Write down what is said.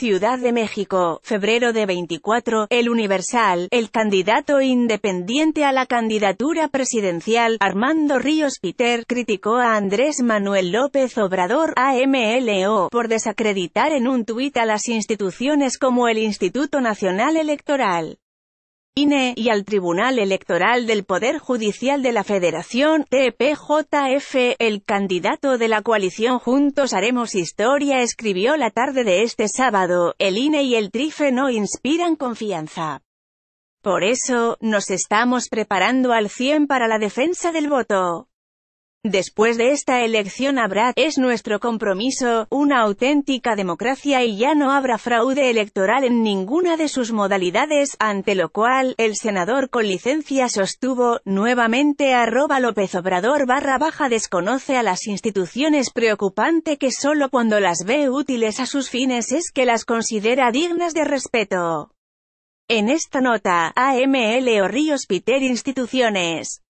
Ciudad de México, febrero de 24, El Universal, el candidato independiente a la candidatura presidencial, Armando Ríos Piter, criticó a Andrés Manuel López Obrador, AMLO, por desacreditar en un tuit a las instituciones como el Instituto Nacional Electoral. INE y al Tribunal Electoral del Poder Judicial de la Federación, TPJF, el candidato de la coalición Juntos Haremos Historia escribió la tarde de este sábado, el INE y el TRIFE no inspiran confianza. Por eso, nos estamos preparando al 100 para la defensa del voto. Después de esta elección habrá, es nuestro compromiso, una auténtica democracia y ya no habrá fraude electoral en ninguna de sus modalidades, ante lo cual, el senador con licencia sostuvo, nuevamente arroba López Obrador barra baja desconoce a las instituciones preocupante que solo cuando las ve útiles a sus fines es que las considera dignas de respeto. En esta nota, AML o Ríos Piter Instituciones.